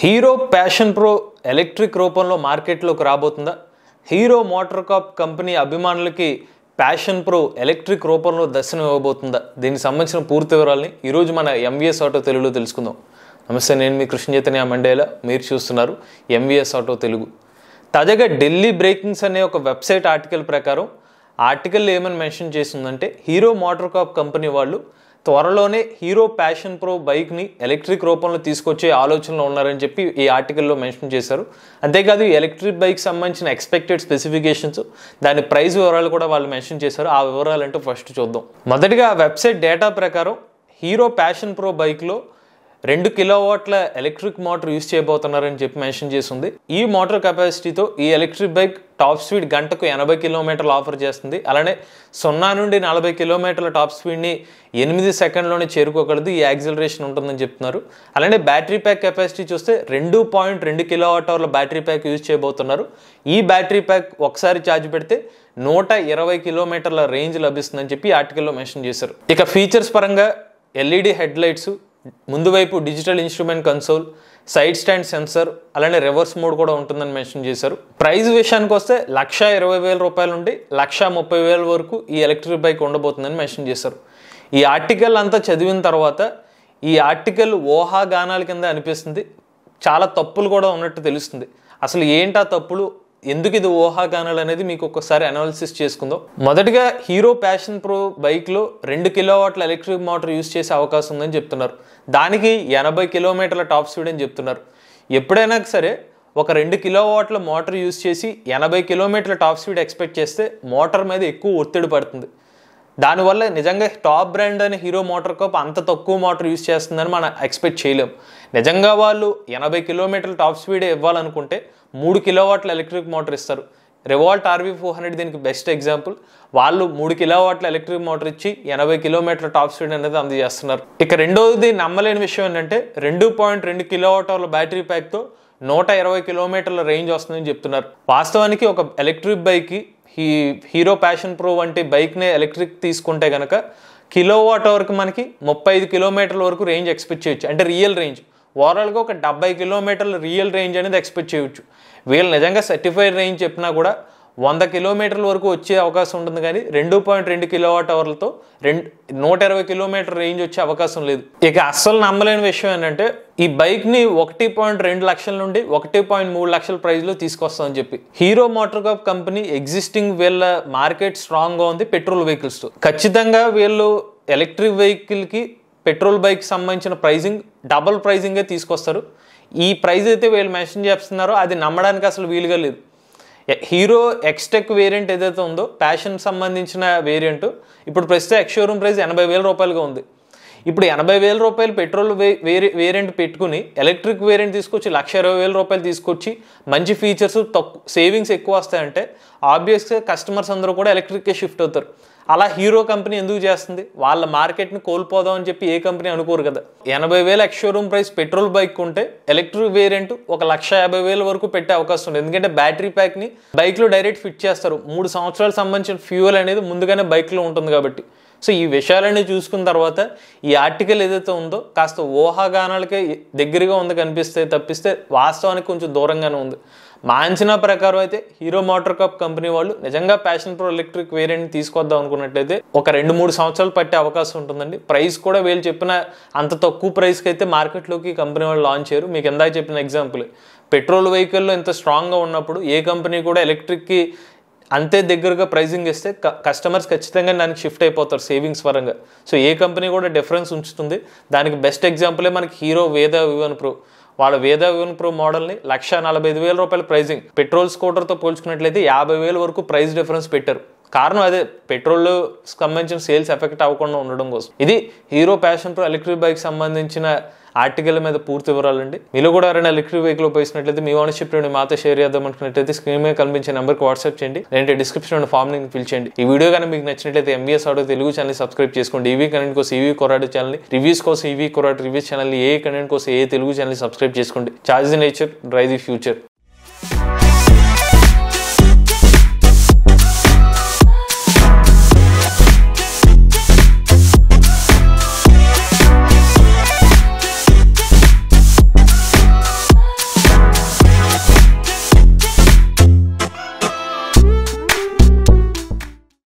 hero Passion Pro electric రూపంలో మార్కెట్లోకి రాబోతుందా హీరో మోటార్ కాప్ కంపెనీ అభిమానులకి ప్యాషన్ ప్రో ఎలక్ట్రిక్ రూపంలో దర్శనం ఇవ్వబోతుందా దీనికి సంబంధించిన పూర్తి వివరాలని ఈరోజు మన ఎంవిఎస్ ఆటో తెలుగులో తెలుసుకుందాం నమస్తే నేను మీ కృష్ణ చైతన్య మండేలా మీరు చూస్తున్నారు ఎంవిఎస్ ఆటో తెలుగు తాజాగా ఢిల్లీ బ్రేకింగ్స్ అనే ఒక వెబ్సైట్ ఆర్టికల్ ప్రకారం ఆర్టికల్ ఏమని మెన్షన్ చేసిందంటే హీరో మోటార్ కాప్ కంపెనీ వాళ్ళు త్వరలోనే హీరో ప్యాషన్ ప్రో బైక్ని ఎలక్ట్రిక్ రూపంలో తీసుకొచ్చే ఆలోచనలో ఉన్నారని చెప్పి ఈ ఆర్టికల్లో మెన్షన్ చేశారు అంతేకాదు ఎలక్ట్రిక్ బైక్ సంబంధించిన ఎక్స్పెక్టెడ్ స్పెసిఫికేషన్స్ దాని ప్రైస్ వివరాలు కూడా వాళ్ళు మెన్షన్ చేశారు ఆ వివరాలు ఫస్ట్ చూద్దాం మొదటిగా వెబ్సైట్ డేటా ప్రకారం హీరో ప్యాషన్ ప్రో బైక్లో రెండు కిలోవాట్ల ఎలక్ట్రిక్ మోటార్ యూస్ చేయబోతున్నారని చెప్పి మెన్షన్ చేసింది ఈ మోటార్ కెపాసిటీతో ఈ ఎలక్ట్రిక్ బైక్ టాప్ స్పీడ్ గంటకు ఎనభై కిలోమీటర్లు ఆఫర్ చేస్తుంది అలానే సున్నా నుండి నలభై కిలోమీటర్ల టాప్ స్పీడ్ని ఎనిమిది సెకండ్లోనే చేరుకోగలదు ఈ యాక్సిలరేషన్ ఉంటుందని చెప్తున్నారు అలానే బ్యాటరీ ప్యాక్ కెపాసిటీ చూస్తే రెండు పాయింట్ రెండు కిలోవాట్ అవర్ల బ్యాటరీ ప్యాక్ యూజ్ చేయబోతున్నారు ఈ బ్యాటరీ ప్యాక్ ఒకసారి ఛార్జ్ పెడితే నూట ఇరవై కిలోమీటర్ల రేంజ్ లభిస్తుందని చెప్పి ఆర్టికల్లో మెన్షన్ చేశారు ఇక ఫీచర్స్ పరంగా ఎల్ఈడి హెడ్ లైట్స్ ముందు వైపు digital instrument console side stand sensor అలానే రివర్స్ మోడ్ కూడా ఉంటుందని మెన్షన్ చేశారు ప్రైస్ విషయానికి వస్తే లక్ష ఇరవై వేల రూపాయల నుండి లక్ష ముప్పై వేల వరకు ఈ ఎలక్ట్రిక్ బైక్ ఉండబోతుందని మెన్షన్ చేశారు ఈ ఆర్టికల్ అంతా చదివిన తర్వాత ఈ ఆర్టికల్ ఊహాగానాల కింద అనిపిస్తుంది చాలా తప్పులు కూడా ఉన్నట్టు తెలుస్తుంది అసలు ఏంటి ఆ తప్పులు ఎందుకు ఇది ఊహాగానాలు అనేది మీకు ఒకసారి అనాలిసిస్ చేసుకుందాం మొదటిగా హీరో ప్యాషన్ ప్రో బైక్లో రెండు కిలోవాట్ల ఎలక్ట్రిక్ మోటార్ యూస్ చేసే అవకాశం ఉందని చెప్తున్నారు దానికి ఎనభై కిలోమీటర్ల టాప్ స్పీడ్ అని చెప్తున్నారు ఎప్పుడైనా సరే ఒక రెండు కిలోవాట్ల మోటార్ యూస్ చేసి ఎనభై కిలోమీటర్ల టాప్ స్పీడ్ ఎక్స్పెక్ట్ చేస్తే మోటార్ మీద ఎక్కువ ఒత్తిడి పడుతుంది దానివల్ల నిజంగా టాప్ బ్రాండ్ అని హీరో మోటార్ కప్ అంత తక్కువ మోటార్ యూస్ చేస్తుందని మనం ఎక్స్పెక్ట్ చేయలేం నిజంగా వాళ్ళు ఎనభై కిలోమీటర్ల టాప్ స్పీడ్ ఇవ్వాలనుకుంటే మూడు కిలోవాట్ల ఎలక్ట్రిక్ మోటార్ ఇస్తారు రివాల్ట్ ఆర్వీ ఫోర్ హండ్రెడ్ దీనికి బెస్ట్ ఎగ్జాంపుల్ వాళ్ళు మూడు కిలోవాట్ల ఎలక్ట్రిక్ మోటార్ ఇచ్చి ఎనభై కిలోమీటర్ల టాప్ స్పీడ్ అనేది అందజేస్తున్నారు ఇక రెండోది నమ్మలేని విషయం ఏంటంటే రెండు పాయింట్ రెండు కిలోవాటర్ల బ్యాటరీ ప్యాక్తో నూట ఇరవై కిలోమీటర్ల రేంజ్ వస్తుందని చెప్తున్నారు వాస్తవానికి ఒక ఎలక్ట్రిక్ బైక్కి ఈ హీరో ప్యాషన్ ప్రో వంటి బైక్ని ఎలక్ట్రిక్ తీసుకుంటే కనుక కిలోవాట్ అవర్కి మనకి ముప్పై ఐదు కిలోమీటర్ల వరకు రేంజ్ ఎక్స్పెక్ట్ చేయొచ్చు అంటే రియల్ రేంజ్ ఓవరాల్గా ఒక డెబ్బై కిలోమీటర్ల రియల్ రేంజ్ అనేది ఎక్స్పెక్ట్ చేయొచ్చు వీళ్ళు నిజంగా సర్టిఫైడ్ రేంజ్ చెప్పినా కూడా వంద కిలోమీటర్ల వరకు వచ్చే అవకాశం ఉంటుంది కానీ రెండు పాయింట్ రెండు కిలోవాట్ అవర్లతో రెండు నూట ఇరవై కిలోమీటర్ రేంజ్ వచ్చే అవకాశం లేదు ఇక అస్సలు నమ్మలేని విషయం ఏంటంటే ఈ బైక్ని ఒకటి పాయింట్ రెండు లక్షల నుండి ఒకటి పాయింట్ మూడు లక్షల ప్రైస్లో తీసుకొస్తామని చెప్పి Hero motor corp company existing వీళ్ళ మార్కెట్ స్ట్రాంగ్గా ఉంది పెట్రోల్ వెహికల్స్ ఖచ్చితంగా వీళ్ళు ఎలక్ట్రిక్ వెహికల్కి పెట్రోల్ బైక్ సంబంధించిన ప్రైజింగ్ డబల్ ప్రైజింగే తీసుకొస్తారు ఈ ప్రైజ్ అయితే వీళ్ళు మెన్షన్ చేస్తున్నారో అది నమ్మడానికి అసలు వీలుగా లేదు హీరో ఎక్స్టెక్ వేరియంట్ ఏదైతే ఉందో ప్యాషన్ సంబంధించిన వేరియంట్ ఇప్పుడు ప్రస్తుతం ఎక్స్ షోరూమ్ ప్రైస్ ఎనభై వేల రూపాయలుగా ఉంది ఇప్పుడు ఎనభై వేల రూపాయలు పెట్రోల్ వేరే వేరియంట్ పెట్టుకుని ఎలక్ట్రిక్ వేరియంట్ తీసుకొచ్చి లక్ష ఇరవై వేల రూపాయలు తీసుకొచ్చి మంచి ఫీచర్స్ తక్కువ సేవింగ్స్ ఎక్కువ వస్తాయంటే ఆబ్వియస్గా కస్టమర్స్ అందరూ కూడా ఎలక్ట్రిక్కే షిఫ్ట్ అవుతారు అలా హీరో కంపెనీ ఎందుకు చేస్తుంది వాళ్ళ మార్కెట్ని కోల్పోదాం అని చెప్పి ఏ కంపెనీ అనుకోరు కదా ఎనభై వేల ex showroom price petrol bike ఉంటే ఎలక్ట్రిక్ వేరియంట్ ఒక లక్ష యాభై వేల వరకు పెట్టే అవకాశం ఉంది ఎందుకంటే బ్యాటరీ ప్యాక్ని బైక్లో డైరెక్ట్ ఫిట్ చేస్తారు మూడు సంవత్సరాలకు సంబంధించిన ఫ్యూయల్ అనేది ముందుగానే బైక్లో ఉంటుంది కాబట్టి సో ఈ విషయాలన్నీ చూసుకున్న తర్వాత ఈ ఆర్టికల్ ఏదైతే ఉందో కాస్త ఊహాగానాలకే దగ్గరగా ఉంది కనిపిస్తే తప్పిస్తే వాస్తవానికి కొంచెం దూరంగానే ఉంది మా అంచనా ప్రకారం అయితే హీరో మోటార్ కప్ కంపెనీ వాళ్ళు నిజంగా ప్యాషన్ ప్రో ఎలక్ట్రిక్ వేరియంట్ తీసుకొద్దాం అనుకున్నట్లయితే ఒక రెండు మూడు సంవత్సరాలు పట్టే అవకాశం ఉంటుందండి ప్రైస్ కూడా వీళ్ళు చెప్పిన అంత తక్కువ ప్రైస్కి అయితే మార్కెట్లోకి కంపెనీ వాళ్ళు లాంచ్ చేయరు మీకు ఎందాక చెప్పిన ఎగ్జాంపుల్ పెట్రోల్ వెహికల్లో ఇంత స్ట్రాంగ్గా ఉన్నప్పుడు ఏ కంపెనీ కూడా ఎలక్ట్రిక్కి అంతే దగ్గరగా ప్రైజింగ్ ఇస్తే కస్టమర్స్ ఖచ్చితంగా దానికి షిఫ్ట్ అయిపోతారు సేవింగ్స్ పరంగా సో ఏ కంపెనీ కూడా డిఫరెన్స్ ఉంచుతుంది దానికి బెస్ట్ ఎగ్జాంపులే మనకి హీరో వేద వివన్ ప్రో వాళ్ళ వేద వివన్ ప్రో మోడల్ని లక్ష నలభై ఐదు వేల రూపాయల ప్రైజింగ్ పెట్రోల్ స్కూటర్తో పోల్చుకున్నట్లయితే యాభై వేల వరకు ప్రైస్ డిఫరెన్స్ పెట్టారు కారణం అదే పెట్రోల్ సంబంధించిన సేల్స్ ఎఫెక్ట్ అవ్వకుండా ఉండడం కోసం ఇది Hero Passion Pro electric bike సంబంధించిన ఆర్టికల్ మీద పూర్తి వివరాలండి మీరు కూడా ఎవరైనా ఎలక్ట్రిక్ వెహికల్ ఉపయోగించినట్లయితే మీ ఓనర్షిప్ నుండి మాతో షేర్ చేద్దాం అనుకున్నట్లయితే స్క్రీన్ మీద కనిపించే నెంబర్కి వాట్సాప్ చేయండి లేదంటే డిస్క్రిప్షన్ నుండి ఫామ్ లింక్ ఫిల్ చేయండి ఈ వీడియో కానీ మీకు నచ్చినట్లయితే MBS auto Telugu channel subscribe చేసుకోండి ఈవీ e కనెంట్ కోసం ఈవీ కొరాడు ఛానల్ రివ్యూస్ కోసం ఈవీ కొరాడు రివ్యూస్ ఛానల్ ఏ కనెంట్ కోసం ఏ తెలుగు ఛానల్ సబ్స్క్రైబ్ చేసుకోండి charge nature drive the future